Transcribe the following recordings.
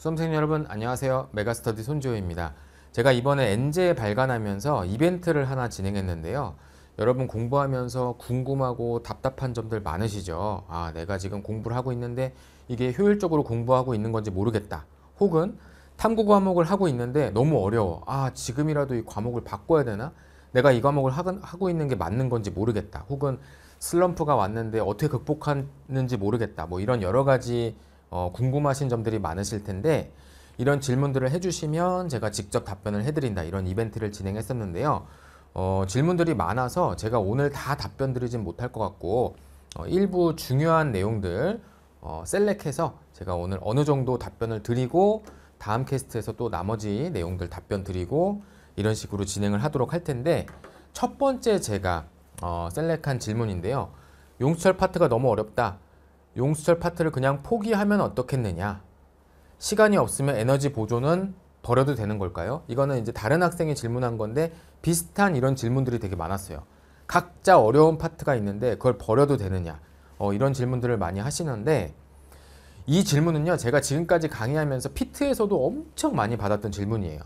수험생 여러분 안녕하세요. 메가스터디 손지호입니다. 제가 이번에 엔제 발간하면서 이벤트를 하나 진행했는데요. 여러분 공부하면서 궁금하고 답답한 점들 많으시죠? 아, 내가 지금 공부를 하고 있는데 이게 효율적으로 공부하고 있는 건지 모르겠다. 혹은 탐구 과목을 하고 있는데 너무 어려워. 아, 지금이라도 이 과목을 바꿔야 되나? 내가 이 과목을 하고 있는 게 맞는 건지 모르겠다. 혹은 슬럼프가 왔는데 어떻게 극복하는지 모르겠다. 뭐 이런 여러 가지 어, 궁금하신 점들이 많으실 텐데 이런 질문들을 해주시면 제가 직접 답변을 해드린다 이런 이벤트를 진행했었는데요. 어, 질문들이 많아서 제가 오늘 다 답변 드리진 못할 것 같고 어, 일부 중요한 내용들 어, 셀렉해서 제가 오늘 어느 정도 답변을 드리고 다음 캐스트에서 또 나머지 내용들 답변 드리고 이런 식으로 진행을 하도록 할 텐데 첫 번째 제가 어, 셀렉한 질문인데요. 용수철 파트가 너무 어렵다. 용수철 파트를 그냥 포기하면 어떻겠느냐 시간이 없으면 에너지 보존은 버려도 되는 걸까요? 이거는 이제 다른 학생이 질문한 건데 비슷한 이런 질문들이 되게 많았어요. 각자 어려운 파트가 있는데 그걸 버려도 되느냐 어, 이런 질문들을 많이 하시는데 이 질문은요 제가 지금까지 강의하면서 피트에서도 엄청 많이 받았던 질문이에요.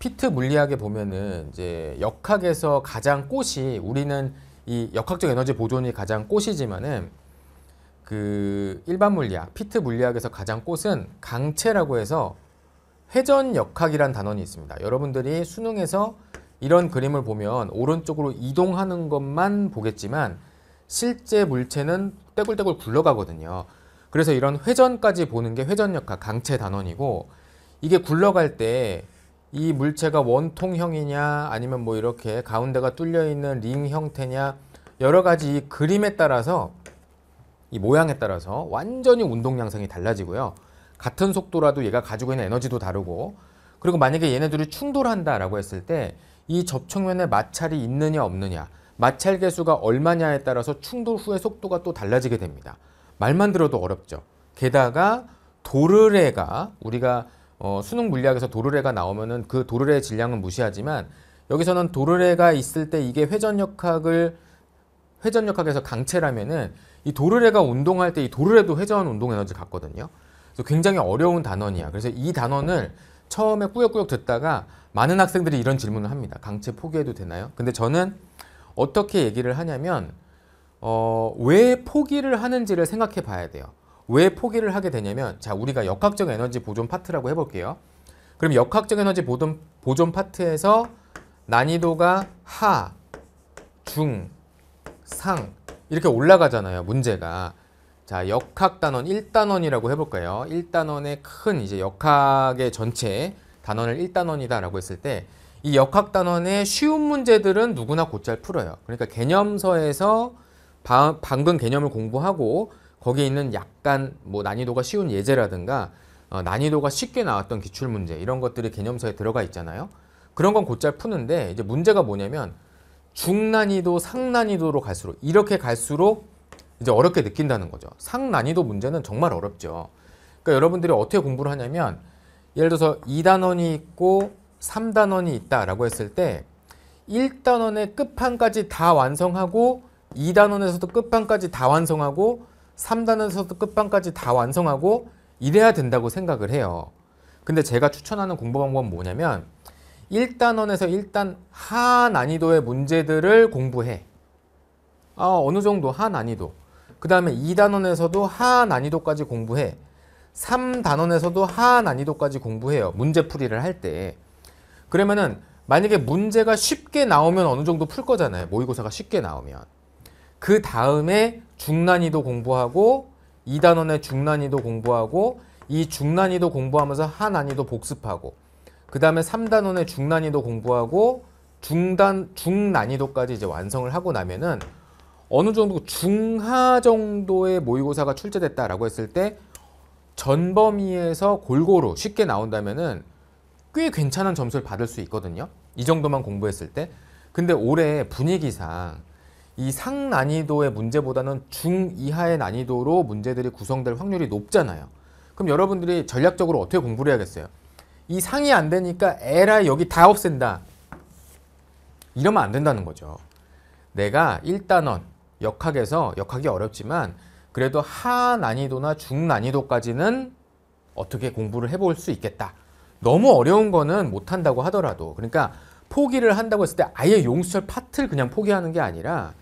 피트 물리학에 보면은 이제 역학에서 가장 꽃이 우리는 이 역학적 에너지 보존이 가장 꽃이지만은 그 일반 물리학, 피트 물리학에서 가장 꽃은 강체라고 해서 회전 역학이란 단원이 있습니다. 여러분들이 수능에서 이런 그림을 보면 오른쪽으로 이동하는 것만 보겠지만 실제 물체는 떼굴떼굴 굴러가거든요. 그래서 이런 회전까지 보는 게 회전 역학 강체 단원이고 이게 굴러갈 때 이 물체가 원통형이냐 아니면 뭐 이렇게 가운데가 뚫려 있는 링 형태냐 여러 가지 이 그림에 따라서 이 모양에 따라서 완전히 운동 양상이 달라지고요. 같은 속도라도 얘가 가지고 있는 에너지도 다르고 그리고 만약에 얘네들이 충돌한다라고 했을 때 이 접촉면에 마찰이 있느냐 없느냐 마찰 개수가 얼마냐에 따라서 충돌 후의 속도가 또 달라지게 됩니다. 말만 들어도 어렵죠. 게다가 도르래가 우리가 어, 수능 물리학에서 도르래가 나오면은 그 도르래의 질량은 무시하지만 여기서는 도르래가 있을 때 이게 회전역학을 회전역학에서 강체라면은 이 도르래가 운동할 때 이 도르래도 회전 운동 에너지 같거든요. 그래서 굉장히 어려운 단원이야. 그래서 이 단원을 처음에 꾸역꾸역 듣다가 많은 학생들이 이런 질문을 합니다. 강체 포기해도 되나요? 근데 저는 어떻게 얘기를 하냐면 어, 왜 포기를 하는지를 생각해 봐야 돼요. 왜 포기를 하게 되냐면 자 우리가 역학적 에너지 보존 파트라고 해볼게요. 그럼 역학적 에너지 보존, 보존 파트에서 난이도가 하, 중, 상 이렇게 올라가잖아요. 문제가. 자, 역학 단원 1단원이라고 해볼까요? 1단원의 큰 이제 역학의 전체 단원을 1단원이다라고 했을 때 이 역학 단원의 쉬운 문제들은 누구나 곧잘 풀어요. 그러니까 개념서에서 바, 방금 개념을 공부하고 거기에 있는 약간 뭐 난이도가 쉬운 예제라든가 어, 난이도가 쉽게 나왔던 기출 문제 이런 것들이 개념서에 들어가 있잖아요. 그런 건 곧잘 푸는데 이제 문제가 뭐냐면 중난이도, 상난이도로 갈수록 이렇게 갈수록 이제 어렵게 느낀다는 거죠. 상난이도 문제는 정말 어렵죠. 그러니까 여러분들이 어떻게 공부를 하냐면 예를 들어서 2단원이 있고 3단원이 있다라고 했을 때 1단원의 끝판까지 다 완성하고 2단원에서도 끝판까지 다 완성하고 3단원에서도 끝판까지 다 완성하고 이래야 된다고 생각을 해요. 근데 제가 추천하는 공부 방법은 뭐냐면 1단원에서 1단 하 난이도의 문제들을 공부해. 아, 어느 정도 하 난이도. 그 다음에 2단원에서도 하 난이도까지 공부해. 3단원에서도 하 난이도까지 공부해요. 문제풀이를 할 때. 그러면은 만약에 문제가 쉽게 나오면 어느 정도 풀 거잖아요. 모의고사가 쉽게 나오면. 그 다음에 중난이도 공부하고 2단원의 중난이도 공부하고 이 중난이도 공부하면서 하난이도 복습하고 그 다음에 3단원의 중난이도 공부하고 중단 중난이도까지 이제 완성을 하고 나면은 어느 정도 중하 정도의 모의고사가 출제됐다라고 했을 때 전범위에서 골고루 쉽게 나온다면은 꽤 괜찮은 점수를 받을 수 있거든요. 이 정도만 공부했을 때. 근데 올해 분위기상 이 상난이도의 문제보다는 중이하의 난이도로 문제들이 구성될 확률이 높잖아요. 그럼 여러분들이 전략적으로 어떻게 공부를 해야겠어요? 이 상이 안 되니까 에라 여기 다 없앤다. 이러면 안 된다는 거죠. 내가 1단원 역학에서 역학이 어렵지만 그래도 하난이도나 중난이도까지는 어떻게 공부를 해볼 수 있겠다. 너무 어려운 거는 못한다고 하더라도 그러니까 포기를 한다고 했을 때 아예 용수철 파트를 그냥 포기하는 게 아니라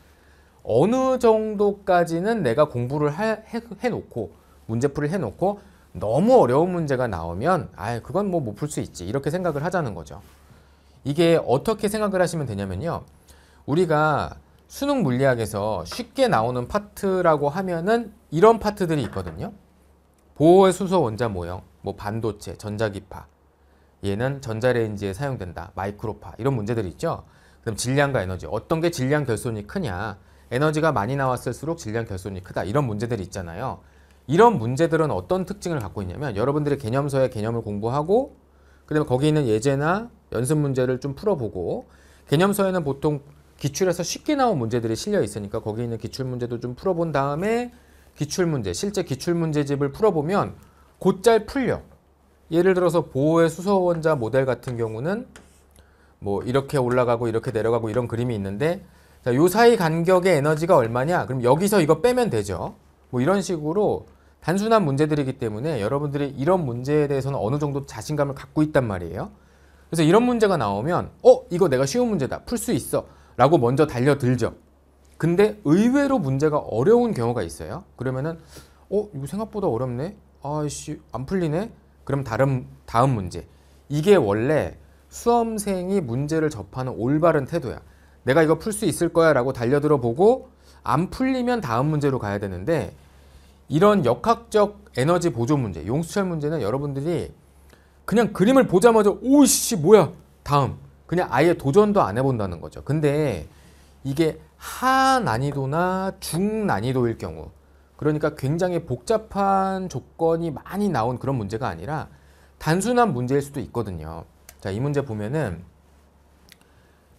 어느 정도까지는 내가 공부를 해, 놓고문제풀이 해놓고 너무 어려운 문제가 나오면 아 그건 뭐 못 풀 수 있지 이렇게 생각을 하자는 거죠. 이게 어떻게 생각을 하시면 되냐면요. 우리가 수능 물리학에서 쉽게 나오는 파트라고 하면은 이런 파트들이 있거든요. 보호의 수소 원자 모형, 뭐 반도체, 전자기파, 얘는 전자레인지에 사용된다, 마이크로파 이런 문제들이 있죠. 그럼 질량과 에너지, 어떤 게 질량 결손이 크냐, 에너지가 많이 나왔을수록 질량 결손이 크다 이런 문제들이 있잖아요. 이런 문제들은 어떤 특징을 갖고 있냐면 여러분들이 개념서에 개념을 공부하고 그다음에 거기 있는 예제나 연습 문제를 좀 풀어보고 개념서에는 보통 기출에서 쉽게 나온 문제들이 실려 있으니까 거기 있는 기출 문제도 좀 풀어본 다음에 기출 문제 실제 기출 문제집을 풀어보면 곧잘 풀려 예를 들어서 보호의 수소원자 모델 같은 경우는 뭐 이렇게 올라가고 이렇게 내려가고 이런 그림이 있는데 자, 요 사이 간격의 에너지가 얼마냐? 그럼 여기서 이거 빼면 되죠. 뭐 이런 식으로 단순한 문제들이기 때문에 여러분들이 이런 문제에 대해서는 어느 정도 자신감을 갖고 있단 말이에요. 그래서 이런 문제가 나오면 어? 이거 내가 쉬운 문제다. 풀 수 있어. 라고 먼저 달려들죠. 근데 의외로 문제가 어려운 경우가 있어요. 그러면은 어? 이거 생각보다 어렵네. 아이씨 안 풀리네. 그럼 다른 다음 문제. 이게 원래 수험생이 문제를 접하는 올바른 태도야. 내가 이거 풀 수 있을 거야 라고 달려들어 보고 안 풀리면 다음 문제로 가야 되는데 이런 역학적 에너지 보존 문제, 용수철 문제는 여러분들이 그냥 그림을 보자마자 오이씨 뭐야 다음 그냥 아예 도전도 안 해본다는 거죠. 근데 이게 하난이도나 중난이도일 경우 그러니까 굉장히 복잡한 조건이 많이 나온 그런 문제가 아니라 단순한 문제일 수도 있거든요. 자, 이 문제 보면은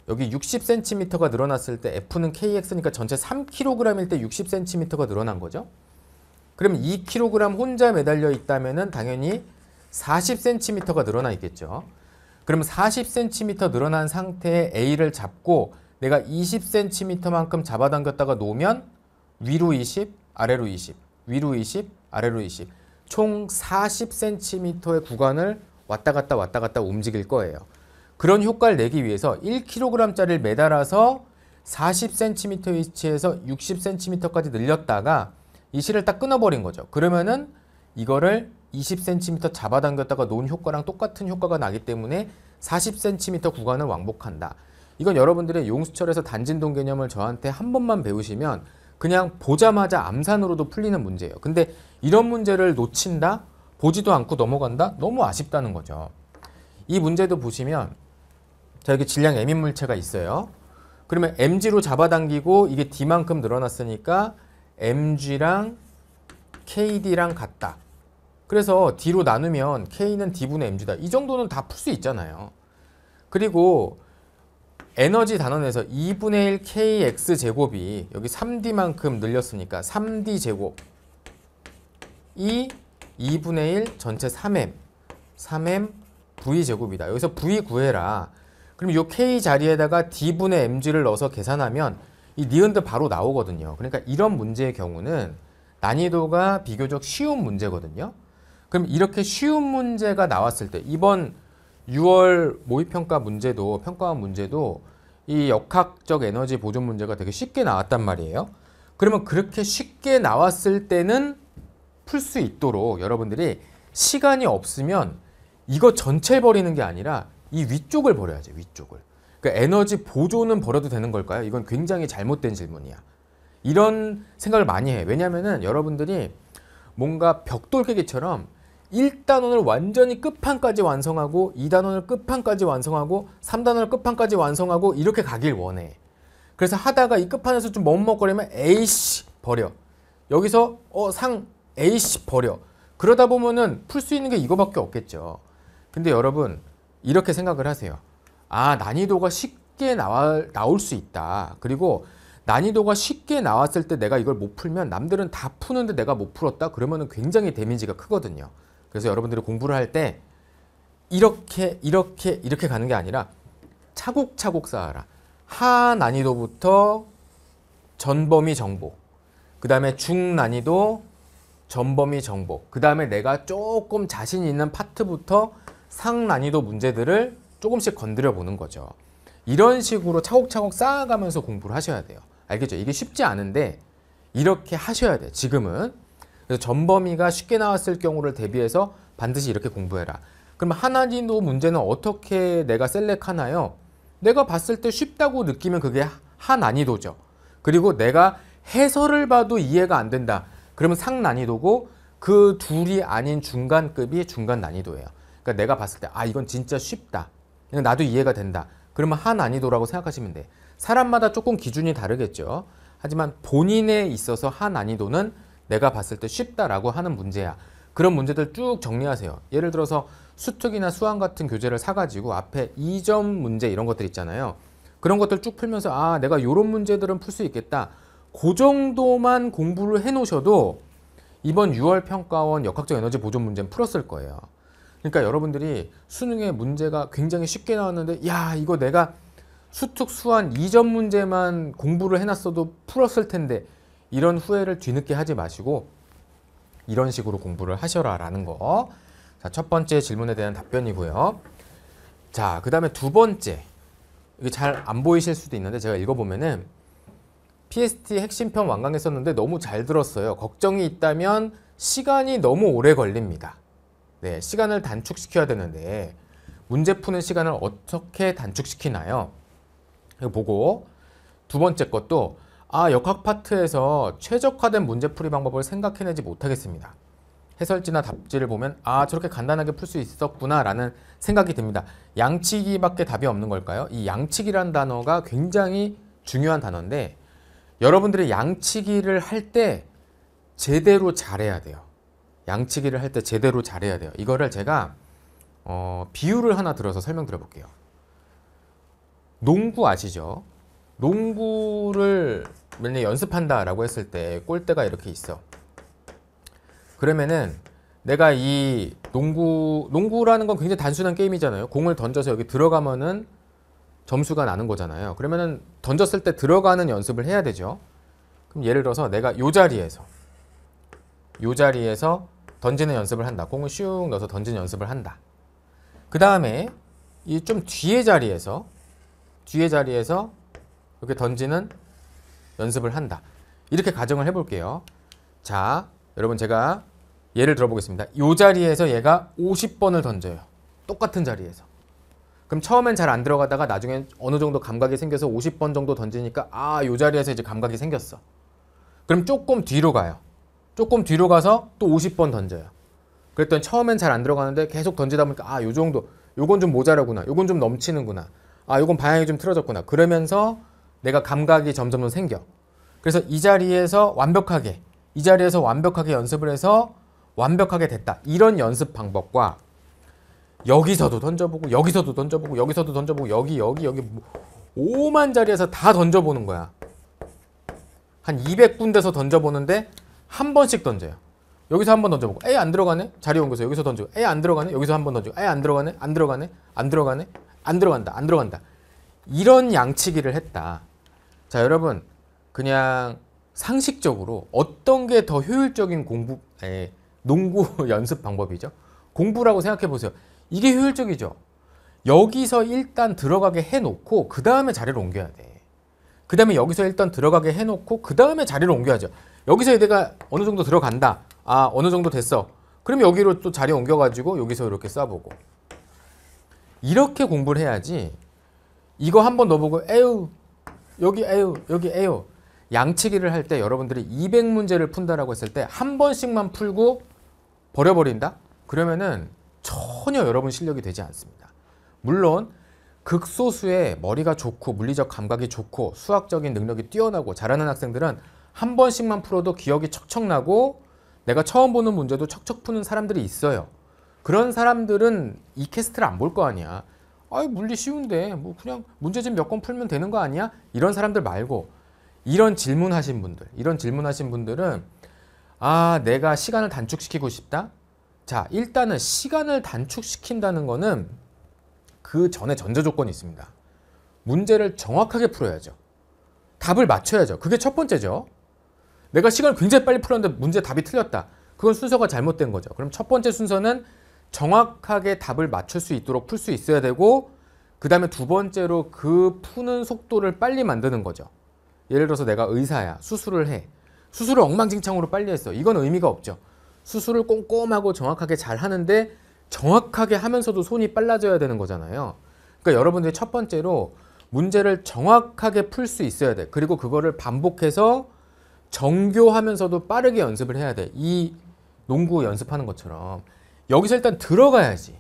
여기 60cm가 늘어났을 때 F는 KX니까 전체 3kg일 때 60cm가 늘어난 거죠. 그럼 2kg 혼자 매달려 있다면 당연히 40cm가 늘어나 있겠죠. 그럼 40cm 늘어난 상태에 A를 잡고 내가 20cm만큼 잡아당겼다가 놓으면 위로 20, 아래로 20, 위로 20, 아래로 20. 총 40cm의 구간을 왔다 갔다 왔다 갔다 움직일 거예요. 그런 효과를 내기 위해서 1kg짜리를 매달아서 40cm 위치에서 60cm까지 늘렸다가 이 실을 딱 끊어버린 거죠. 그러면은 이거를 20cm 잡아당겼다가 놓은 효과랑 똑같은 효과가 나기 때문에 40cm 구간을 왕복한다. 이건 여러분들의 용수철에서 단진동 개념을 저한테 한 번만 배우시면 그냥 보자마자 암산으로도 풀리는 문제예요. 근데 이런 문제를 놓친다? 보지도 않고 넘어간다? 너무 아쉽다는 거죠. 이 문제도 보시면 자 여기 질량 M인 물체가 있어요. 그러면 Mg로 잡아당기고 이게 D만큼 늘어났으니까 mg랑 kd랑 같다. 그래서 d로 나누면 k는 d분의 mg다. 이 정도는 다 풀 수 있잖아요. 그리고 에너지 단원에서 2분의 1 kx 제곱이 여기 3d만큼 늘렸으니까 3d 제곱 이 2분의 1 전체 3m 3m v 제곱이다. 여기서 v 구해라. 그럼 이 k 자리에다가 d분의 mg를 넣어서 계산하면 이 니은도 바로 나오거든요. 그러니까 이런 문제의 경우는 난이도가 비교적 쉬운 문제거든요. 그럼 이렇게 쉬운 문제가 나왔을 때 이번 6월 모의평가 문제도 평가원 문제도 이 역학적 에너지 보존 문제가 되게 쉽게 나왔단 말이에요. 그러면 그렇게 쉽게 나왔을 때는 풀 수 있도록 여러분들이 시간이 없으면 이거 전체 버리는 게 아니라 이 위쪽을 버려야지 위쪽을. 그 에너지 보조는 버려도 되는 걸까요? 이건 굉장히 잘못된 질문이야. 이런 생각을 많이 해. 왜냐면은 여러분들이 뭔가 벽돌 깨기처럼 1단원을 완전히 끝판까지 완성하고 2단원을 끝판까지 완성하고 3단원을 끝판까지 완성하고 이렇게 가길 원해. 그래서 하다가 이 끝판에서 좀 머뭇거리면 에이씨 버려. 여기서 어상 에이씨 버려. 그러다 보면은 풀 수 있는 게 이거밖에 없겠죠. 근데 여러분 이렇게 생각을 하세요. 아 난이도가 쉽게 나와, 나올 수 있다 그리고 난이도가 쉽게 나왔을 때 내가 이걸 못 풀면 남들은 다 푸는데 내가 못 풀었다 그러면 굉장히 데미지가 크거든요 그래서 여러분들이 공부를 할 때 이렇게 이렇게 이렇게 가는 게 아니라 차곡차곡 쌓아라 하 난이도부터 전범위 정보 그 다음에 중난이도 전범위 정보 그 다음에 내가 조금 자신 있는 파트부터 상난이도 문제들을 조금씩 건드려 보는 거죠. 이런 식으로 차곡차곡 쌓아가면서 공부를 하셔야 돼요. 알겠죠? 이게 쉽지 않은데 이렇게 하셔야 돼. 요 지금은. 그래서 전범위가 쉽게 나왔을 경우를 대비해서 반드시 이렇게 공부해라. 그럼 하나진도 문제는 어떻게 내가 셀렉하나요? 내가 봤을 때 쉽다고 느끼면 그게 하난이도죠. 그리고 내가 해설을 봐도 이해가 안 된다. 그러면 상난이도고 그 둘이 아닌 중간급이 중간 난이도예요. 그러니까 내가 봤을 때 아 이건 진짜 쉽다. 그냥 나도 이해가 된다. 그러면 한 난이도라고 생각하시면 돼. 사람마다 조금 기준이 다르겠죠. 하지만 본인에 있어서 한 난이도는 내가 봤을 때 쉽다라고 하는 문제야. 그런 문제들 쭉 정리하세요. 예를 들어서 수특이나 수학 같은 교재를 사가지고 앞에 이점 문제 이런 것들 있잖아요. 그런 것들 쭉 풀면서 아 내가 이런 문제들은 풀 수 있겠다. 그 정도만 공부를 해놓으셔도 이번 6월 평가원 역학적 에너지 보존 문제는 풀었을 거예요. 그러니까 여러분들이 수능에 문제가 굉장히 쉽게 나왔는데 야 이거 내가 수특 수완 이전 문제만 공부를 해놨어도 풀었을 텐데 이런 후회를 뒤늦게 하지 마시고 이런 식으로 공부를 하셔라 라는 거. 자, 첫 번째 질문에 대한 답변이고요. 자, 그 다음에 두 번째. 이게 잘 안 보이실 수도 있는데 제가 읽어보면은 PST 핵심편 완강했었는데 너무 잘 들었어요. 걱정이 있다면 시간이 너무 오래 걸립니다. 네, 시간을 단축시켜야 되는데 문제 푸는 시간을 어떻게 단축시키나요? 이거 보고 두 번째 것도 아 역학 파트에서 최적화된 문제풀이 방법을 생각해내지 못하겠습니다. 해설지나 답지를 보면 아 저렇게 간단하게 풀 수 있었구나 라는 생각이 듭니다. 양치기밖에 답이 없는 걸까요? 이 양치기란 단어가 굉장히 중요한 단어인데 여러분들이 양치기를 할 때 제대로 잘해야 돼요. 양치기를 할 때 제대로 잘해야 돼요. 이거를 제가 어, 비유를 하나 들어서 설명드려 볼게요. 농구 아시죠? 농구를 만약 연습한다 라고 했을 때 골대가 이렇게 있어. 그러면은 내가 이 농구, 농구라는 건 굉장히 단순한 게임이잖아요. 공을 던져서 여기 들어가면은 점수가 나는 거잖아요. 그러면은 던졌을 때 들어가는 연습을 해야 되죠. 그럼 예를 들어서 내가 요 자리에서 요 자리에서 던지는 연습을 한다. 공을 슝 넣어서 던지는 연습을 한다. 그 다음에 이 좀 뒤에 자리에서 뒤에 자리에서 이렇게 던지는 연습을 한다. 이렇게 가정을 해볼게요. 자, 여러분 제가 예를 들어보겠습니다. 이 자리에서 얘가 50번을 던져요. 똑같은 자리에서. 그럼 처음엔 잘 안 들어가다가 나중엔 어느 정도 감각이 생겨서 50번 정도 던지니까 아, 이 자리에서 이제 감각이 생겼어. 그럼 조금 뒤로 가요. 조금 뒤로 가서 또 50번 던져요. 그랬더니 처음엔 잘 안 들어가는데 계속 던지다 보니까 아, 요 정도. 요건 좀 모자라구나. 요건 좀 넘치는구나. 아, 요건 방향이 좀 틀어졌구나. 그러면서 내가 감각이 점점 더 생겨. 그래서 이 자리에서 완벽하게 이 자리에서 완벽하게 연습을 해서 완벽하게 됐다. 이런 연습 방법과 여기서도 던져보고 여기서도 던져보고 여기서도 던져보고 여기 여기 여기 5만 뭐 자리에서 다 던져보는 거야. 한 200군데서 던져보는데 한 번씩 던져요. 여기서 한 번 던져보고 에이 안 들어가네 자리 옮겨서 여기서 던지고 에이 안 들어가네 여기서 한 번 던지고 에이 안 들어가네 안 들어가네 안 들어가네 안 들어간다 안 들어간다 이런 양치기를 했다 자 여러분 그냥 상식적으로 어떤 게 더 효율적인 공부 에, 농구 연습 방법이죠 공부라고 생각해 보세요 이게 효율적이죠 여기서 일단 들어가게 해놓고 그 다음에 자리를 옮겨야 돼그 다음에 여기서 일단 들어가게 해놓고 그 다음에 자리를 옮겨야죠 여기서 얘네가 어느 정도 들어간다. 아 어느 정도 됐어. 그럼 여기로 또 자리 옮겨가지고 여기서 이렇게 써보고 이렇게 공부를 해야지 이거 한번 넣어보고 에휴 여기 에휴 여기 에휴 양치기를 할 때 여러분들이 200문제를 푼다라고 했을 때 한 번씩만 풀고 버려버린다? 그러면은 전혀 여러분 실력이 되지 않습니다. 물론 극소수의 머리가 좋고 물리적 감각이 좋고 수학적인 능력이 뛰어나고 잘하는 학생들은 한 번씩만 풀어도 기억이 척척 나고 내가 처음 보는 문제도 척척 푸는 사람들이 있어요. 그런 사람들은 이 캐스트를 안 볼 거 아니야. 아유 물리 쉬운데 뭐 그냥 문제집 몇 권 풀면 되는 거 아니야? 이런 사람들 말고 이런 질문하신 분들, 이런 질문하신 분들은 아 내가 시간을 단축시키고 싶다. 자 일단은 시간을 단축시킨다는 거는 그 전에 전제 조건이 있습니다. 문제를 정확하게 풀어야죠. 답을 맞춰야죠. 그게 첫 번째죠. 내가 시간을 굉장히 빨리 풀었는데 문제 답이 틀렸다. 그건 순서가 잘못된 거죠. 그럼 첫 번째 순서는 정확하게 답을 맞출 수 있도록 풀 수 있어야 되고 그 다음에 두 번째로 그 푸는 속도를 빨리 만드는 거죠. 예를 들어서 내가 의사야. 수술을 해. 수술을 엉망진창으로 빨리 했어. 이건 의미가 없죠. 수술을 꼼꼼하고 정확하게 잘 하는데 정확하게 하면서도 손이 빨라져야 되는 거잖아요. 그러니까 여러분들이 첫 번째로 문제를 정확하게 풀 수 있어야 돼. 그리고 그거를 반복해서 정교하면서도 빠르게 연습을 해야 돼. 이 농구 연습하는 것처럼. 여기서 일단 들어가야지.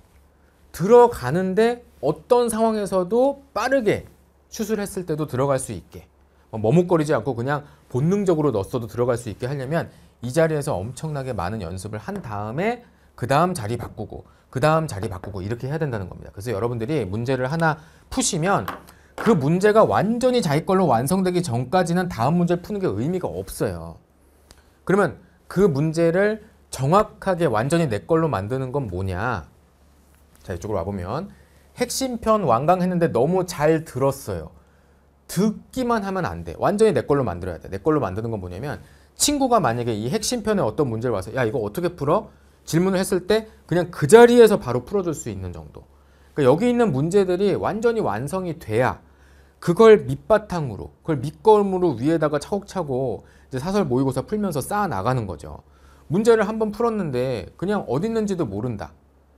들어가는데 어떤 상황에서도 빠르게 슛을 했을 때도 들어갈 수 있게. 뭐 머뭇거리지 않고 그냥 본능적으로 넣었어도 들어갈 수 있게 하려면 이 자리에서 엄청나게 많은 연습을 한 다음에 그 다음 자리 바꾸고 그 다음 자리 바꾸고 이렇게 해야 된다는 겁니다. 그래서 여러분들이 문제를 하나 푸시면 그 문제가 완전히 자기 걸로 완성되기 전까지는 다음 문제를 푸는 게 의미가 없어요. 그러면 그 문제를 정확하게 완전히 내 걸로 만드는 건 뭐냐? 자, 이쪽으로 와보면 핵심편 완강했는데 너무 잘 들었어요. 듣기만 하면 안 돼. 완전히 내 걸로 만들어야 돼. 내 걸로 만드는 건 뭐냐면 친구가 만약에 이 핵심편에 어떤 문제를 와서 야, 이거 어떻게 풀어? 질문을 했을 때 그냥 그 자리에서 바로 풀어줄 수 있는 정도. 그러니까 여기 있는 문제들이 완전히 완성이 돼야 그걸 밑바탕으로 그걸 밑거름으로 위에다가 차곡차곡 사설 모의고사 풀면서 쌓아 나가는 거죠 문제를 한번 풀었는데 그냥 어디 있는지도 모른다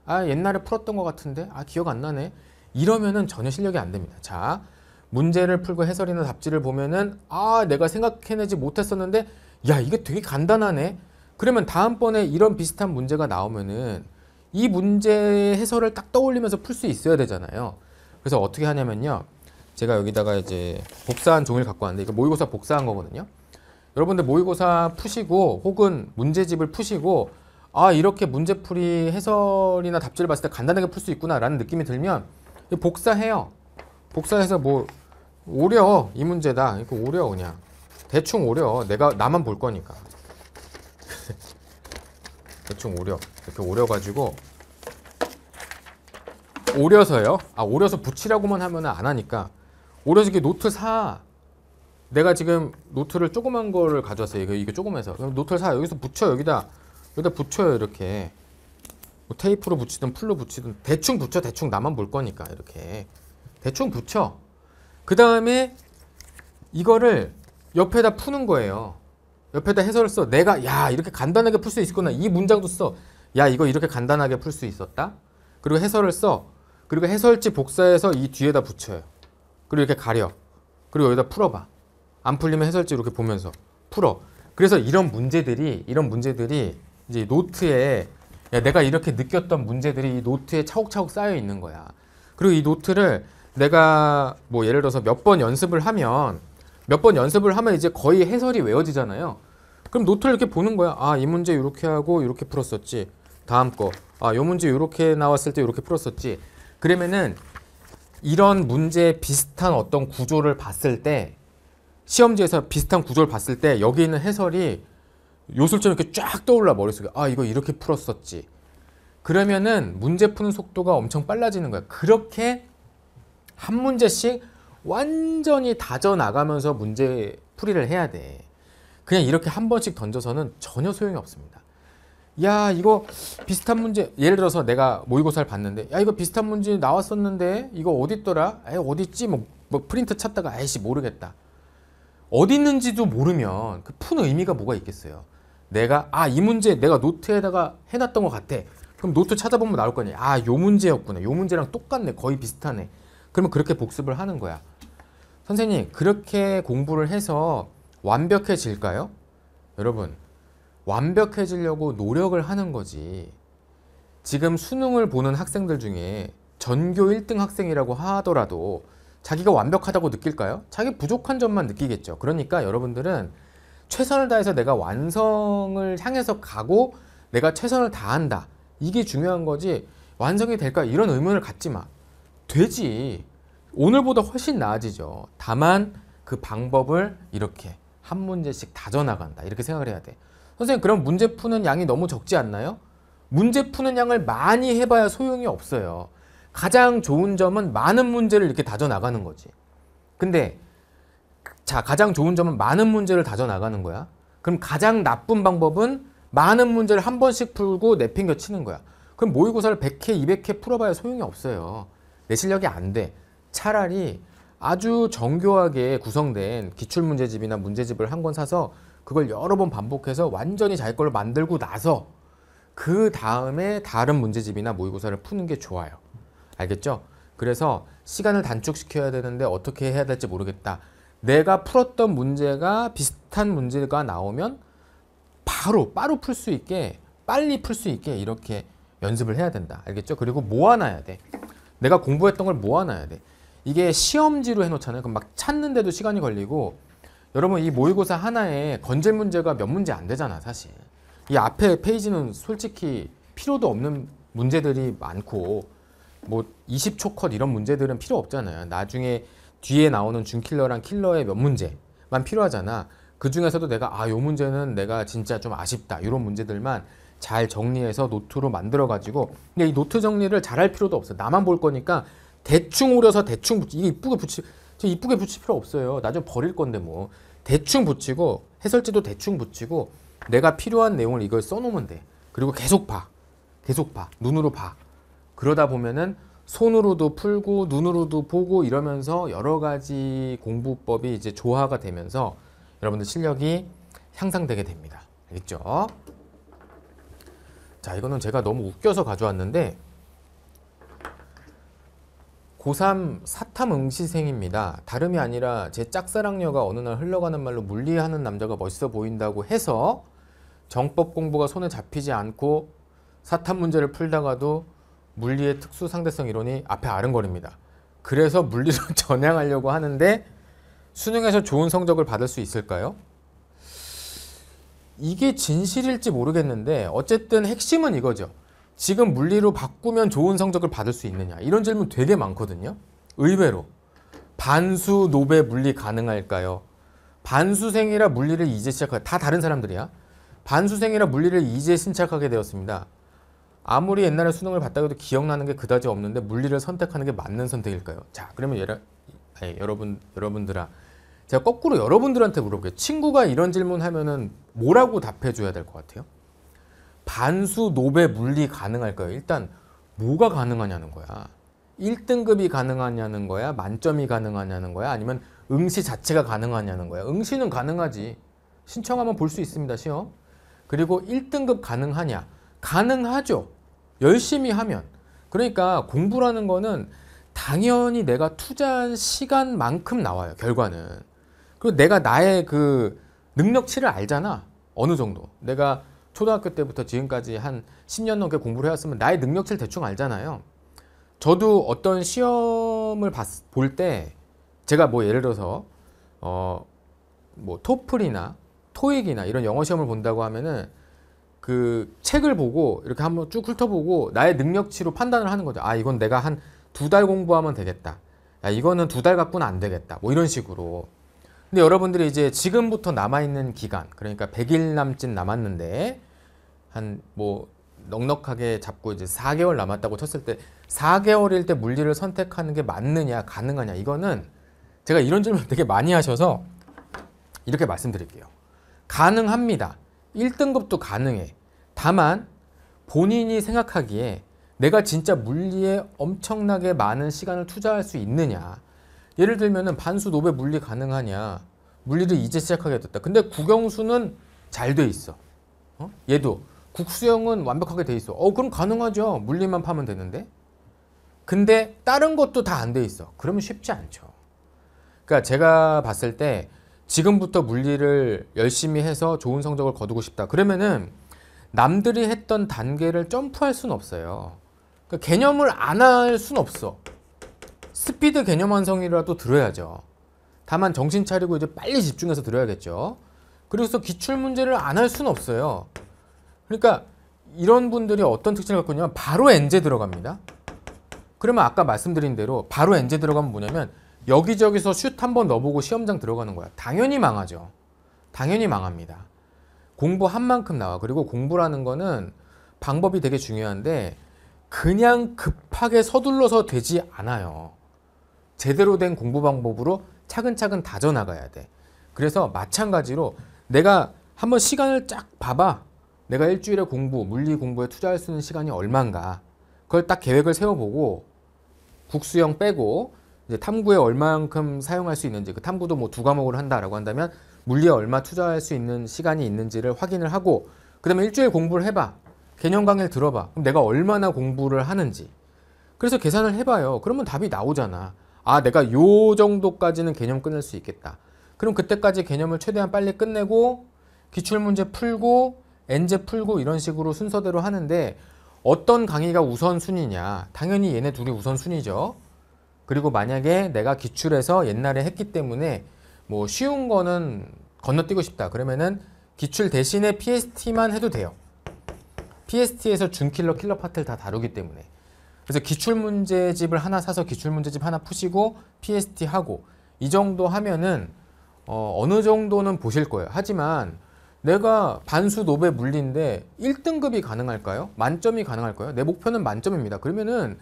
아 옛날에 풀었던 것 같은데 아 기억 안 나네 이러면은 전혀 실력이 안 됩니다 자 문제를 풀고 해설이나 답지를 보면은 아 내가 생각해내지 못했었는데 야 이게 되게 간단하네 그러면 다음번에 이런 비슷한 문제가 나오면은 이 문제 해설을 딱 떠올리면서 풀 수 있어야 되잖아요. 그래서 어떻게 하냐면요. 제가 여기다가 이제 복사한 종이를 갖고 왔는데 이거 모의고사 복사한 거거든요. 여러분들 모의고사 푸시고 혹은 문제집을 푸시고 아 이렇게 문제풀이 해설이나 답지를 봤을 때 간단하게 풀 수 있구나 라는 느낌이 들면 복사해요. 복사해서 뭐 오려 이 문제다 이거 오려 그냥 대충 오려 내가 나만 볼 거니까 대충 오려 이렇게 오려 가지고 오려서요. 아 오려서 붙이라고만 하면 안 하니까 오려서 이게 노트 사. 내가 지금 노트를 조그만 거를 가져왔어요. 이게, 이게 조그매서 그럼 노트를 사 여기서 붙여 여기다 여기다 붙여요 이렇게 뭐 테이프로 붙이든 풀로 붙이든 대충 붙여 대충 나만 볼 거니까 이렇게 대충 붙여 그 다음에 이거를 옆에다 푸는 거예요. 옆에다 해설을 써. 내가 야 이렇게 간단하게 풀 수 있었구나. 이 문장도 써. 야 이거 이렇게 간단하게 풀 수 있었다. 그리고 해설을 써. 그리고 해설지 복사해서 이 뒤에다 붙여요. 그리고 이렇게 가려. 그리고 여기다 풀어봐. 안 풀리면 해설지 이렇게 보면서 풀어. 그래서 이런 문제들이 이런 문제들이 이제 노트에 내가 이렇게 느꼈던 문제들이 이 노트에 차곡차곡 쌓여 있는 거야. 그리고 이 노트를 내가 뭐 예를 들어서 몇 번 연습을 하면 몇 번 연습을 하면 이제 거의 해설이 외워지잖아요. 그럼 노트를 이렇게 보는 거야. 아, 이 문제 이렇게 하고 이렇게 풀었었지. 다음 거. 아, 요 문제 이렇게 나왔을 때 이렇게 풀었었지. 그러면은 이런 문제 비슷한 어떤 구조를 봤을 때 시험지에서 비슷한 구조를 봤을 때 여기 있는 해설이 요술처럼 이렇게 쫙 떠올라 머릿속에 아 이거 이렇게 풀었었지 그러면은 문제 푸는 속도가 엄청 빨라지는 거야 그렇게 한 문제씩 완전히 다져나가면서 문제 풀이를 해야 돼 그냥 이렇게 한 번씩 던져서는 전혀 소용이 없습니다 야 이거 비슷한 문제 예를 들어서 내가 모의고사를 봤는데 야 이거 비슷한 문제 나왔었는데 이거 어디있더라에어디있지 뭐, 뭐 프린트 찾다가 아이씨 모르겠다. 어디 있는지도 모르면 그푼 의미가 뭐가 있겠어요. 내가 아 이 문제 내가 노트에다가 해놨던 것 같아. 그럼 노트 찾아보면 나올 거냐. 아요 아, 문제였구나. 요 문제랑 똑같네. 거의 비슷하네. 그러면 그렇게 복습을 하는 거야. 선생님 그렇게 공부를 해서 완벽해질까요? 여러분 완벽해지려고 노력을 하는 거지. 지금 수능을 보는 학생들 중에 전교 1등 학생이라고 하더라도 자기가 완벽하다고 느낄까요? 자기 부족한 점만 느끼겠죠. 그러니까 여러분들은 최선을 다해서 내가 완성을 향해서 가고 내가 최선을 다한다. 이게 중요한 거지 완성이 될까 이런 의문을 갖지 마. 되지. 오늘보다 훨씬 나아지죠. 다만 그 방법을 이렇게 한 문제씩 다져나간다. 이렇게 생각을 해야 돼. 선생님 그럼 문제 푸는 양이 너무 적지 않나요? 문제 푸는 양을 많이 해봐야 소용이 없어요. 가장 좋은 점은 많은 문제를 이렇게 다져나가는 거지. 근데 자 가장 좋은 점은 많은 문제를 다져나가는 거야. 그럼 가장 나쁜 방법은 많은 문제를 한 번씩 풀고 내팽겨 치는 거야. 그럼 모의고사를 100회, 200회 풀어봐야 소용이 없어요. 내 실력이 안 돼. 차라리 아주 정교하게 구성된 기출문제집이나 문제집을 한 권 사서 그걸 여러 번 반복해서 완전히 자기 걸로 만들고 나서 그 다음에 다른 문제집이나 모의고사를 푸는 게 좋아요. 알겠죠? 그래서 시간을 단축시켜야 되는데 어떻게 해야 될지 모르겠다. 내가 풀었던 문제가 비슷한 문제가 나오면 바로 빠로 풀 수 있게 빨리 풀 수 있게 이렇게 연습을 해야 된다. 알겠죠? 그리고 모아놔야 돼. 내가 공부했던 걸 모아놔야 돼. 이게 시험지로 해놓잖아요. 그럼 막 찾는데도 시간이 걸리고 여러분 이 모의고사 하나에 건재 문제가 몇 문제 안 되잖아 사실 이 앞에 페이지는 솔직히 필요도 없는 문제들이 많고 뭐 20초 컷 이런 문제들은 필요 없잖아요 나중에 뒤에 나오는 준킬러랑 킬러의 몇 문제만 필요하잖아 그 중에서도 내가 아 요 문제는 내가 진짜 좀 아쉽다 이런 문제들만 잘 정리해서 노트로 만들어 가지고 근데 이 노트 정리를 잘할 필요도 없어 나만 볼 거니까 대충 오려서 대충 붙이 게 이쁘게 붙이 이쁘게 붙일 필요 없어요. 나 좀 버릴 건데 뭐. 대충 붙이고 해설지도 대충 붙이고 내가 필요한 내용을 이걸 써놓으면 돼. 그리고 계속 봐. 계속 봐. 눈으로 봐. 그러다 보면은 손으로도 풀고 눈으로도 보고 이러면서 여러 가지 공부법이 이제 조화가 되면서 여러분들 실력이 향상되게 됩니다. 알겠죠? 자, 이거는 제가 너무 웃겨서 가져왔는데 고3 사탐 응시생입니다. 다름이 아니라 제 짝사랑녀가 어느 날 흘러가는 말로 물리하는 남자가 멋있어 보인다고 해서 정법 공부가 손에 잡히지 않고 사탐 문제를 풀다가도 물리의 특수 상대성 이론이 앞에 아른거립니다. 그래서 물리로 전향하려고 하는데 수능에서 좋은 성적을 받을 수 있을까요? 이게 진실일지 모르겠는데 어쨌든 핵심은 이거죠. 지금 물리로 바꾸면 좋은 성적을 받을 수 있느냐 이런 질문 되게 많거든요 의외로 반수 노베 물리 가능할까요 반수생이라 물리를 이제 시작할 다 다른 사람들이야 반수생이라 물리를 이제 신착하게 되었습니다 아무리 옛날에 수능을 봤다고 해도 기억나는 게 그다지 없는데 물리를 선택하는 게 맞는 선택일까요 자 그러면 예라, 아니, 여러분 여러분들아 제가 거꾸로 여러분들한테 물어볼게요 친구가 이런 질문 하면은 뭐라고 답해 줘야 될 것 같아요 반수 노배 물리 가능할까요? 일단 뭐가 가능하냐는 거야. 1등급이 가능하냐는 거야? 만점이 가능하냐는 거야? 아니면 응시 자체가 가능하냐는 거야? 응시는 가능하지. 신청하면 볼 수 있습니다, 시험. 그리고 1등급 가능하냐? 가능하죠. 열심히 하면. 그러니까 공부라는 거는 당연히 내가 투자한 시간만큼 나와요, 결과는. 그리고 내가 나의 그 능력치를 알잖아. 어느 정도. 내가 초등학교 때부터 지금까지 한 10년 넘게 공부를 해왔으면 나의 능력치를 대충 알잖아요. 저도 어떤 시험을 볼 때 제가 뭐 예를 들어서 어 뭐 토플이나 토익이나 이런 영어 시험을 본다고 하면은 그 책을 보고 이렇게 한번 쭉 훑어보고 나의 능력치로 판단을 하는 거죠. 아 이건 내가 한 두 달 공부하면 되겠다. 야 이거는 두 달 갖고는 안 되겠다. 뭐 이런 식으로 근데 여러분들이 이제 지금부터 남아있는 기간, 그러니까 100일 남짓 남았는데 한뭐 넉넉하게 잡고 이제 4개월 남았다고 쳤을 때 4개월일 때 물리를 선택하는 게 맞느냐 가능하냐 이거는 제가 이런 질문 되게 많이 하셔서 이렇게 말씀드릴게요. 가능합니다. 1등급도 가능해. 다만 본인이 생각하기에 내가 진짜 물리에 엄청나게 많은 시간을 투자할 수 있느냐 예를 들면 반수 노배 물리 가능하냐 물리를 이제 시작하게 됐다 근데 국영수는 잘 돼 있어 어? 얘도 국수형은 완벽하게 돼 있어 어 그럼 가능하죠 물리만 파면 되는데 근데 다른 것도 다 안 돼 있어 그러면 쉽지 않죠 그러니까 제가 봤을 때 지금부터 물리를 열심히 해서 좋은 성적을 거두고 싶다 그러면은 남들이 했던 단계를 점프할 수는 없어요 그러니까 개념을 안할 수는 없어 스피드 개념 완성이라도 들어야죠 다만 정신 차리고 이제 빨리 집중해서 들어야겠죠 그래서 기출 문제를 안할 수는 없어요 그러니까 이런 분들이 어떤 특징을 갖고 있냐면 바로 엔제 들어갑니다. 그러면 아까 말씀드린 대로 바로 엔제 들어가면 뭐냐면 여기저기서 슛 한번 넣어보고 시험장 들어가는 거야. 당연히 망하죠. 당연히 망합니다. 공부한 만큼 나와. 그리고 공부라는 거는 방법이 되게 중요한데 그냥 급하게 서둘러서 되지 않아요. 제대로 된 공부 방법으로 차근차근 다져나가야 돼. 그래서 마찬가지로 내가 한번 시간을 쫙 봐봐. 내가 일주일에 공부, 물리 공부에 투자할 수 있는 시간이 얼마인가 그걸 딱 계획을 세워보고 국수형 빼고 이제 탐구에 얼마만큼 사용할 수 있는지 그 탐구도 뭐 두 과목으로 한다라고 한다면 물리에 얼마 투자할 수 있는 시간이 있는지를 확인을 하고 그 다음에 일주일 공부를 해봐 개념 강의를 들어봐 그럼 내가 얼마나 공부를 하는지 그래서 계산을 해봐요 그러면 답이 나오잖아 아 내가 요 정도까지는 개념 끝낼 수 있겠다 그럼 그때까지 개념을 최대한 빨리 끝내고 기출문제 풀고 엔제 풀고 이런 식으로 순서대로 하는데 어떤 강의가 우선순위냐 당연히 얘네 둘이 우선순위죠 그리고 만약에 내가 기출에서 옛날에 했기 때문에 뭐 쉬운 거는 건너뛰고 싶다 그러면은 기출 대신에 PST만 해도 돼요 PST에서 준킬러 킬러 파트를 다 다루기 때문에 그래서 기출문제집을 하나 사서 기출문제집 하나 푸시고 PST 하고 이 정도 하면은 어, 어느 정도는 보실 거예요 하지만 내가 반수 노베 물리인데 1등급이 가능할까요? 만점이 가능할까요? 내 목표는 만점입니다. 그러면은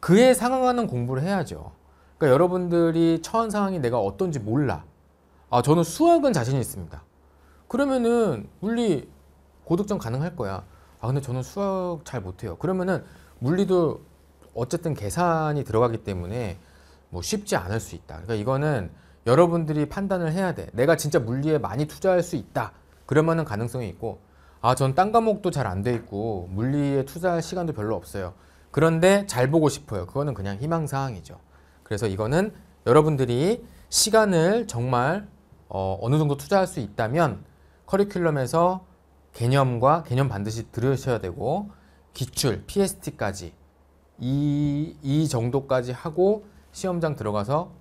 그에 상응하는 공부를 해야죠. 그러니까 여러분들이 처한 상황이 내가 어떤지 몰라. 아, 저는 수학은 자신 있습니다. 그러면은 물리 고득점 가능할 거야. 아, 근데 저는 수학 잘 못해요. 그러면은 물리도 어쨌든 계산이 들어가기 때문에 뭐 쉽지 않을 수 있다. 그러니까 이거는 여러분들이 판단을 해야 돼. 내가 진짜 물리에 많이 투자할 수 있다. 그러면은 가능성이 있고 아전 딴 과목도 잘 안 돼 있고 물리에 투자할 시간도 별로 없어요. 그런데 잘 보고 싶어요. 그거는 그냥 희망사항이죠. 그래서 이거는 여러분들이 시간을 정말 어, 어느 정도 투자할 수 있다면 커리큘럼에서 개념과 개념 반드시 들으셔야 되고 기출, PST까지 이, 이 정도까지 하고 시험장 들어가서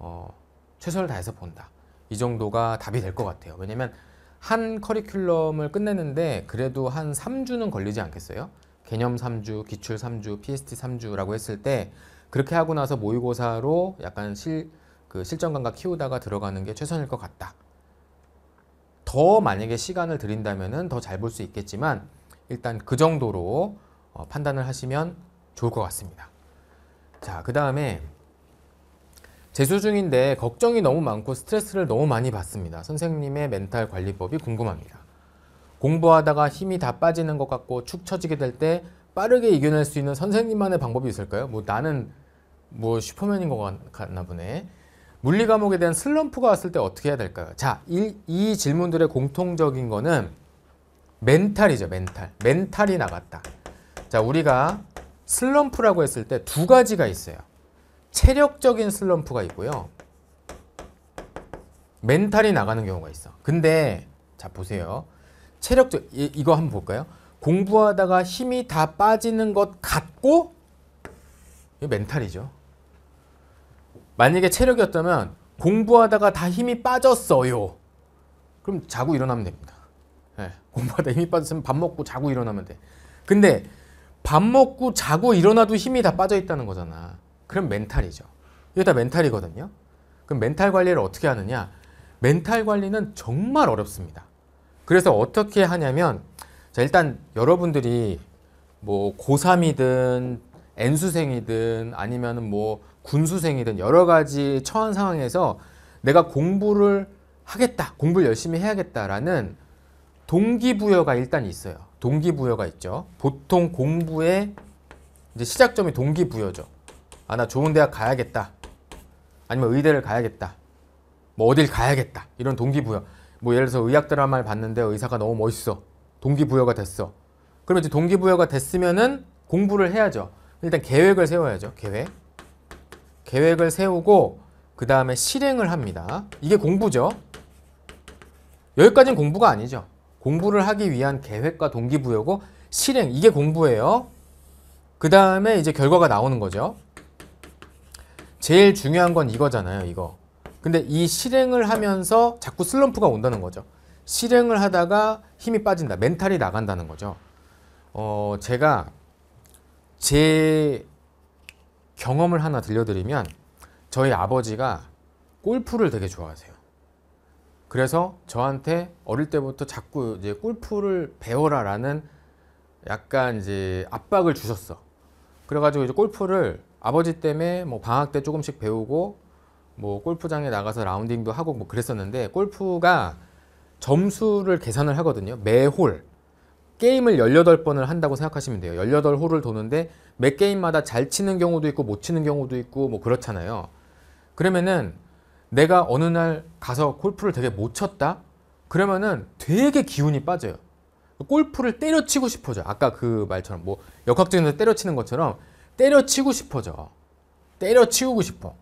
어, 최선을 다해서 본다. 이 정도가 답이 될 것 같아요. 왜냐면 한 커리큘럼을 끝냈는데 그래도 한 3주는 걸리지 않겠어요? 개념 3주, 기출 3주, PST 3주라고 했을 때 그렇게 하고 나서 모의고사로 약간 실, 그 실전 감각 키우다가 들어가는 게 최선일 것 같다. 더 만약에 시간을 들인다면 더 잘 볼 수 있겠지만 일단 그 정도로 어, 판단을 하시면 좋을 것 같습니다. 자, 그 다음에 재수 중인데 걱정이 너무 많고 스트레스를 너무 많이 받습니다. 선생님의 멘탈 관리법이 궁금합니다. 공부하다가 힘이 다 빠지는 것 같고 축 처지게 될 때 빠르게 이겨낼 수 있는 선생님만의 방법이 있을까요? 뭐 나는 뭐 슈퍼맨인 것 같나 보네. 물리 과목에 대한 슬럼프가 왔을 때 어떻게 해야 될까요? 자, 이, 이 질문들의 공통적인 거는 멘탈이죠, 멘탈. 멘탈이 나갔다. 자, 우리가 슬럼프라고 했을 때 두 가지가 있어요. 체력적인 슬럼프가 있고요. 멘탈이 나가는 경우가 있어. 근데 자 보세요. 체력적 이, 이거 한번 볼까요? 공부하다가 힘이 다 빠지는 것 같고 이 멘탈이죠. 만약에 체력이었다면 공부하다가 다 힘이 빠졌어요. 그럼 자고 일어나면 됩니다. 네, 공부하다 힘이 빠졌으면 밥 먹고 자고 일어나면 돼. 근데 밥 먹고 자고 일어나도 힘이 다 빠져 있다는 거잖아. 그럼 멘탈이죠. 이게 다 멘탈이거든요. 그럼 멘탈 관리를 어떻게 하느냐? 멘탈 관리는 정말 어렵습니다. 그래서 어떻게 하냐면 자, 일단 여러분들이 뭐 고3이든 N수생이든 아니면 뭐 군수생이든 여러 가지 처한 상황에서 내가 공부를 하겠다, 공부를 열심히 해야겠다라는 동기부여가 일단 있어요. 동기부여가 있죠. 보통 공부의 시작점이 동기부여죠. 아, 나 좋은 대학 가야겠다. 아니면 의대를 가야겠다. 뭐 어딜 가야겠다. 이런 동기부여. 뭐 예를 들어서 의학 드라마를 봤는데 의사가 너무 멋있어. 동기부여가 됐어. 그러면 이제 동기부여가 됐으면은 공부를 해야죠. 일단 계획을 세워야죠. 계획. 계획을 세우고 그 다음에 실행을 합니다. 이게 공부죠. 여기까지는 공부가 아니죠. 공부를 하기 위한 계획과 동기부여고 실행 이게 공부예요. 그 다음에 이제 결과가 나오는 거죠. 제일 중요한 건 이거잖아요 이거 근데 이 실행을 하면서 자꾸 슬럼프가 온다는 거죠 실행을 하다가 힘이 빠진다 멘탈이 나간다는 거죠 어 제가 제 경험을 하나 들려드리면 저희 아버지가 골프를 되게 좋아하세요 그래서 저한테 어릴 때부터 자꾸 이제 골프를 배워라 라는 약간 이제 압박을 주셨어 그래가지고 이제 골프를 아버지 때문에 뭐 방학 때 조금씩 배우고 뭐 골프장에 나가서 라운딩도 하고 뭐 그랬었는데 골프가 점수를 계산을 하거든요. 매 홀. 게임을 18번을 한다고 생각하시면 돼요. 18홀을 도는데 매 게임마다 잘 치는 경우도 있고 못 치는 경우도 있고 뭐 그렇잖아요. 그러면은 내가 어느 날 가서 골프를 되게 못 쳤다? 그러면은 되게 기운이 빠져요. 골프를 때려치고 싶어져. 요 아까 그 말처럼 뭐 역학적인 데 때려치는 것처럼 때려치고 싶어져. 때려치우고 싶어.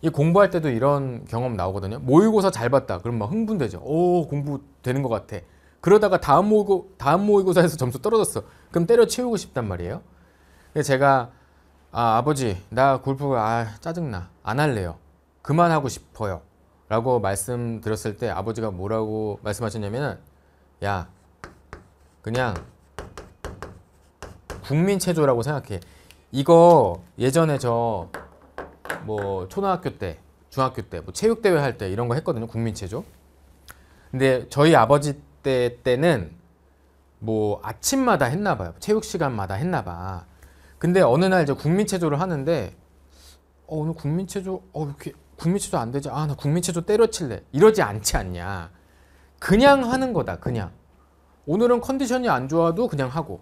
이 공부할 때도 이런 경험 나오거든요. 모의고사 잘 봤다. 그럼 막 흥분되죠. 오, 공부 되는 것 같아. 그러다가 다음 모의고 다음 모의고사에서 점수 떨어졌어. 그럼 때려치우고 싶단 말이에요. 제가 아, 아버지, 나 골프 아, 짜증나. 안 할래요. 그만하고 싶어요. 라고 말씀드렸을 때 아버지가 뭐라고 말씀하셨냐면 야 그냥 국민체조라고 생각해 이거 예전에 저 뭐 초등학교 때 중학교 때 뭐 체육대회 할 때 이런 거 했거든요 국민체조 근데 저희 아버지 때 때는 뭐 아침마다 했나 봐요 체육 시간마다 했나 봐 근데 어느 날 이제 국민체조를 하는데 어, 오늘 국민체조 어 이렇게 국민체조 안 되지. 아, 나 국민체조 때려칠래. 이러지 않지 않냐. 그냥 하는 거다. 그냥. 오늘은 컨디션이 안 좋아도 그냥 하고.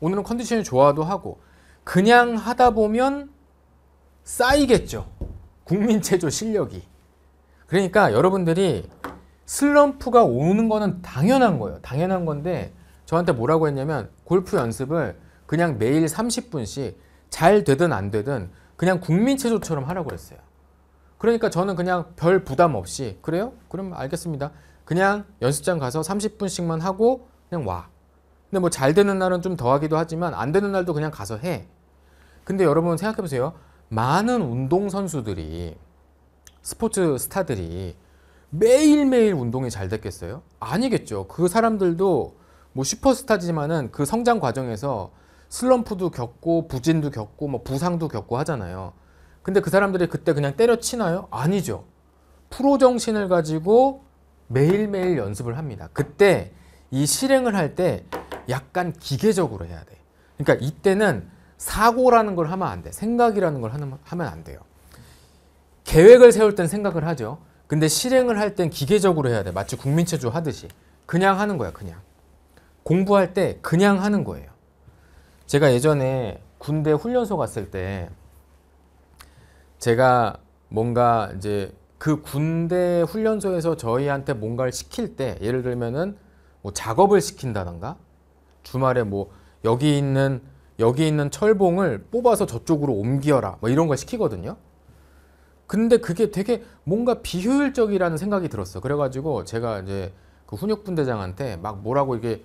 오늘은 컨디션이 좋아도 하고. 그냥 하다 보면 쌓이겠죠. 국민체조 실력이. 그러니까 여러분들이 슬럼프가 오는 거는 당연한 거예요. 당연한 건데 저한테 뭐라고 했냐면 골프 연습을 그냥 매일 30분씩 잘 되든 안 되든 그냥 국민체조처럼 하라고 그랬어요. 그러니까 저는 그냥 별 부담 없이 그래요? 그럼 알겠습니다. 그냥 연습장 가서 30분씩만 하고 그냥 와. 근데 뭐 잘 되는 날은 좀 더 하기도 하지만 안 되는 날도 그냥 가서 해. 근데 여러분 생각해 보세요. 많은 운동 선수들이 스포츠 스타들이 매일매일 운동이 잘 됐겠어요? 아니겠죠. 그 사람들도 뭐 슈퍼스타지만은 그 성장 과정에서 슬럼프도 겪고 부진도 겪고 뭐 부상도 겪고 하잖아요. 근데 그 사람들이 그때 그냥 때려치나요? 아니죠. 프로 정신을 가지고 매일매일 연습을 합니다. 그때 이 실행을 할 때 약간 기계적으로 해야 돼. 그러니까 이때는 사고라는 걸 하면 안 돼. 생각이라는 걸하면안 돼요. 계획을 세울 땐 생각을 하죠. 근데 실행을 할 땐 기계적으로 해야 돼. 마치 국민체조 하듯이. 그냥 하는 거야, 그냥. 공부할 때 그냥 하는 거예요. 제가 예전에 군대 훈련소 갔을 때 제가 뭔가 이제 그 군대 훈련소에서 저희한테 뭔가를 시킬 때 예를 들면은 뭐 작업을 시킨다던가 주말에 뭐 여기 있는 여기 있는 철봉을 뽑아서 저쪽으로 옮겨라 뭐 이런 걸 시키거든요. 근데 그게 되게 뭔가 비효율적이라는 생각이 들었어. 그래가지고 제가 이제 그 훈육분대장한테 막 뭐라고 이게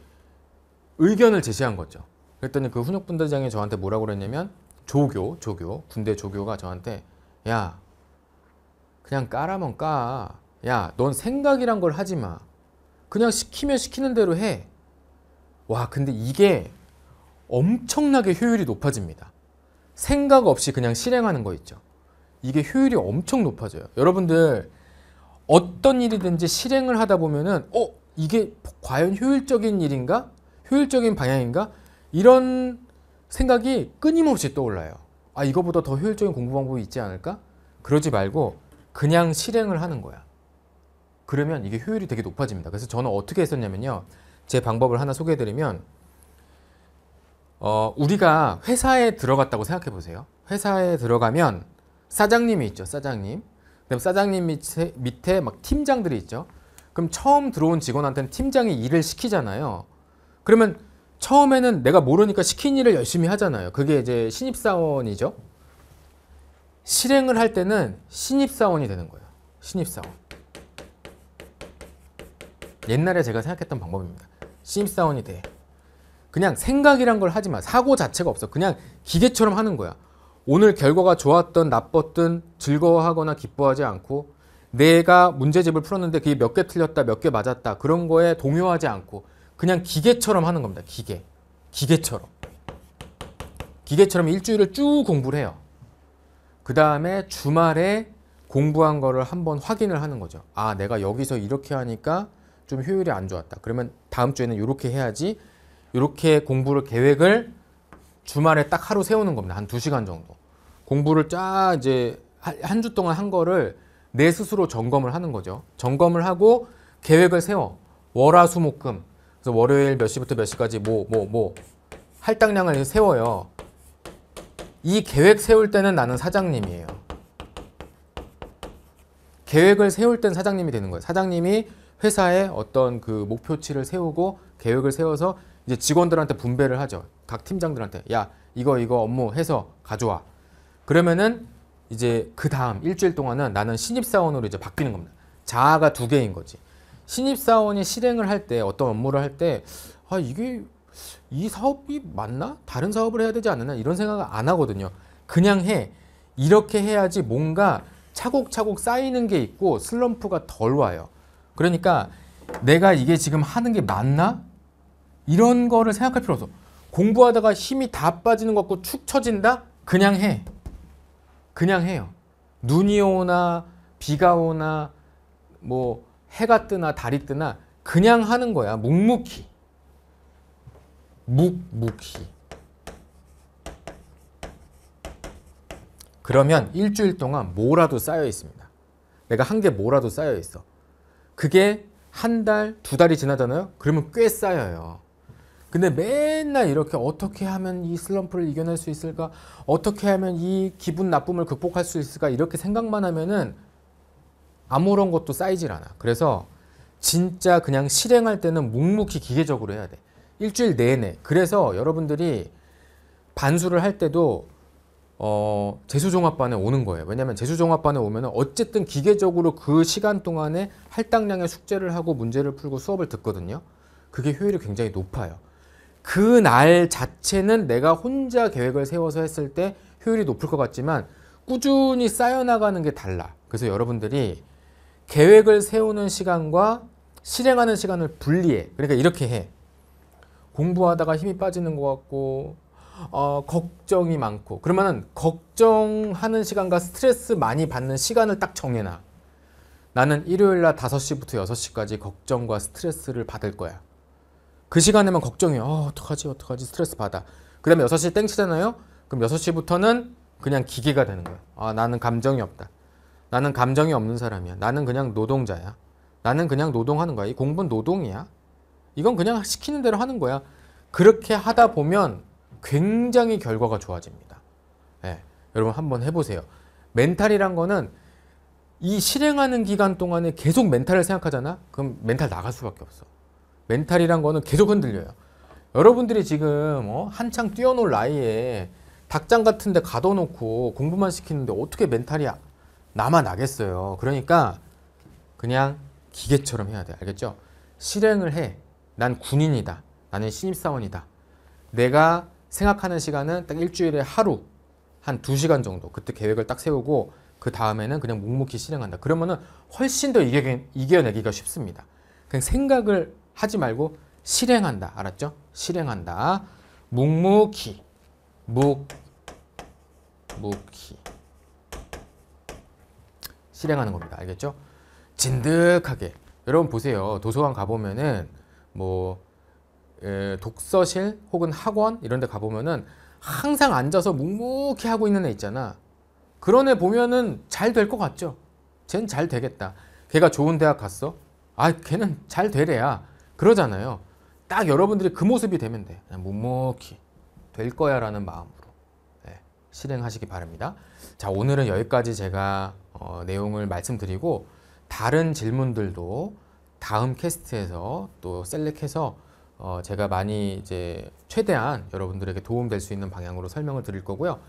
의견을 제시한 거죠. 그랬더니 그 훈육분대장이 저한테 뭐라고 그랬냐면 조교, 조교, 군대 조교가 저한테 야, 그냥 까라면 까. 야, 넌 생각이란 걸 하지 마. 그냥 시키면 시키는 대로 해. 와, 근데 이게 엄청나게 효율이 높아집니다. 생각 없이 그냥 실행하는 거 있죠. 이게 효율이 엄청 높아져요. 여러분들 어떤 일이든지 실행을 하다 보면은 어 이게 과연 효율적인 일인가? 효율적인 방향인가? 이런 생각이 끊임없이 떠올라요. 아 이거보다 더 효율적인 공부 방법이 있지 않을까? 그러지 말고 그냥 실행을 하는 거야. 그러면 이게 효율이 되게 높아집니다. 그래서 저는 어떻게 했었냐면요. 제 방법을 하나 소개해드리면 어, 우리가 회사에 들어갔다고 생각해 보세요. 회사에 들어가면 사장님이 있죠. 사장님. 그럼 사장님 밑에, 밑에 막 팀장들이 있죠. 그럼 처음 들어온 직원한테는 팀장이 일을 시키잖아요. 그러면 처음에는 내가 모르니까 시킨 일을 열심히 하잖아요. 그게 이제 신입사원이죠. 실행을 할 때는 신입사원이 되는 거예요. 신입사원. 옛날에 제가 생각했던 방법입니다. 신입사원이 돼. 그냥 생각이란 걸 하지 마. 사고 자체가 없어. 그냥 기계처럼 하는 거야. 오늘 결과가 좋았던 나빴던 즐거워하거나 기뻐하지 않고 내가 문제집을 풀었는데 그게 몇 개 틀렸다 몇 개 맞았다 그런 거에 동요하지 않고 그냥 기계처럼 하는 겁니다. 기계. 기계처럼. 기계처럼 일주일을 쭉 공부를 해요. 그 다음에 주말에 공부한 거를 한번 확인을 하는 거죠. 아, 내가 여기서 이렇게 하니까 좀 효율이 안 좋았다. 그러면 다음 주에는 이렇게 해야지. 이렇게 공부를 계획을 주말에 딱 하루 세우는 겁니다. 한 두시간 정도. 공부를 쫙 이제 한 주 동안 한 거를 내 스스로 점검을 하는 거죠. 점검을 하고 계획을 세워. 월화수목금 그래서 월요일 몇 시부터 몇 시까지 뭐 뭐, 뭐 할당량을 세워요. 이 계획 세울 때는 나는 사장님이에요. 계획을 세울 땐 사장님이 되는 거예요. 사장님이 회사에 어떤 그 목표치를 세우고 계획을 세워서 이제 직원들한테 분배를 하죠. 각 팀장들한테 야 이거 이거 업무 해서 가져와. 그러면은 이제 그 다음 일주일 동안은 나는 신입사원으로 이제 바뀌는 겁니다. 자아가 두 개인 거지. 신입사원이 실행을 할 때 어떤 업무를 할 때 아 이게 이 사업이 맞나? 다른 사업을 해야 되지 않나? 이런 생각을 안 하거든요. 그냥 해. 이렇게 해야지 뭔가 차곡차곡 쌓이는 게 있고 슬럼프가 덜 와요. 그러니까 내가 이게 지금 하는 게 맞나? 이런 거를 생각할 필요 없어. 공부하다가 힘이 다 빠지는 것 같고 축 처진다? 그냥 해. 그냥 해요. 눈이 오나 비가 오나 뭐 해가 뜨나 달이 뜨나 그냥 하는 거야. 묵묵히. 묵묵히. 그러면 일주일 동안 뭐라도 쌓여 있습니다. 내가 한 게 뭐라도 쌓여 있어. 그게 한 달, 두 달이 지나잖아요. 그러면 꽤 쌓여요. 근데 맨날 이렇게 어떻게 하면 이 슬럼프를 이겨낼 수 있을까? 어떻게 하면 이 기분 나쁨을 극복할 수 있을까? 이렇게 생각만 하면은 아무런 것도 쌓이질 않아. 그래서 진짜 그냥 실행할 때는 묵묵히 기계적으로 해야 돼. 일주일 내내. 그래서 여러분들이 반수를 할 때도 어, 재수종합반에 오는 거예요. 왜냐하면 재수종합반에 오면 어쨌든 기계적으로 그 시간 동안에 할당량의 숙제를 하고 문제를 풀고 수업을 듣거든요. 그게 효율이 굉장히 높아요. 그 날 자체는 내가 혼자 계획을 세워서 했을 때 효율이 높을 것 같지만 꾸준히 쌓여나가는 게 달라. 그래서 여러분들이 계획을 세우는 시간과 실행하는 시간을 분리해. 그러니까 이렇게 해. 공부하다가 힘이 빠지는 것 같고 어, 걱정이 많고 그러면은 걱정하는 시간과 스트레스 많이 받는 시간을 딱 정해놔. 나는 일요일 날 5시부터 6시까지 걱정과 스트레스를 받을 거야. 그 시간에만 걱정이 어, 어떡하지 어떡하지 스트레스 받아. 그 다음에 6시 땡치잖아요. 그럼 6시부터는 그냥 기계가 되는 거야. 아, 나는 감정이 없다. 나는 감정이 없는 사람이야. 나는 그냥 노동자야. 나는 그냥 노동하는 거야. 이 공부는 노동이야. 이건 그냥 시키는 대로 하는 거야. 그렇게 하다 보면 굉장히 결과가 좋아집니다. 네, 여러분 한번 해보세요. 멘탈이란 거는 이 실행하는 기간 동안에 계속 멘탈을 생각하잖아? 그럼 멘탈 나갈 수밖에 없어. 멘탈이란 거는 계속 흔들려요. 여러분들이 지금 어? 한창 뛰어놀 나이에 닭장 같은 데 가둬놓고 공부만 시키는데 어떻게 멘탈이 남아나겠어요. 그러니까 그냥 기계처럼 해야 돼. 알겠죠? 실행을 해. 난 군인이다. 나는 신입사원이다. 내가 생각하는 시간은 딱 일주일에 하루 한 두시간 정도 그때 계획을 딱 세우고 그 다음에는 그냥 묵묵히 실행한다. 그러면은 훨씬 더 이겨, 이겨내기가 쉽습니다. 그냥 생각을 하지 말고 실행한다. 알았죠? 실행한다. 묵묵히 묵묵히 실행하는 겁니다. 알겠죠? 진득하게. 여러분 보세요. 도서관 가보면은 뭐 예, 독서실 혹은 학원 이런 데 가보면은 항상 앉아서 묵묵히 하고 있는 애 있잖아. 그런 애 보면은 잘 될 것 같죠? 쟨잘 되겠다. 걔가 좋은 대학 갔어? 아, 걔는 잘 되래야. 그러잖아요. 딱 여러분들이 그 모습이 되면 돼. 그냥 묵묵히 될 거야 라는 마음. 실행하시기 바랍니다. 자, 오늘은 여기까지 제가 어, 내용을 말씀드리고 다른 질문들도 다음 캐스트에서 또 셀렉해서 어, 제가 많이 이제 최대한 여러분들에게 도움될 수 있는 방향으로 설명을 드릴 거고요.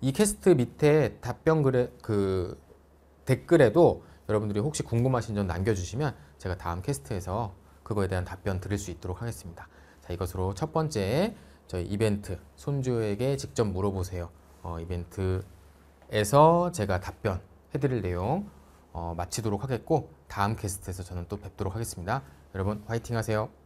이 캐스트 밑에 답변 글에 그 댓글에도 여러분들이 혹시 궁금하신 점 남겨주시면 제가 다음 캐스트에서 그거에 대한 답변 드릴 수 있도록 하겠습니다. 자 이것으로 첫 번째 저희 이벤트 손주에게 직접 물어보세요. 어, 이벤트에서 제가 답변해드릴 내용 어, 마치도록 하겠고 다음 게스트에서 저는 또 뵙도록 하겠습니다. 여러분 화이팅 하세요.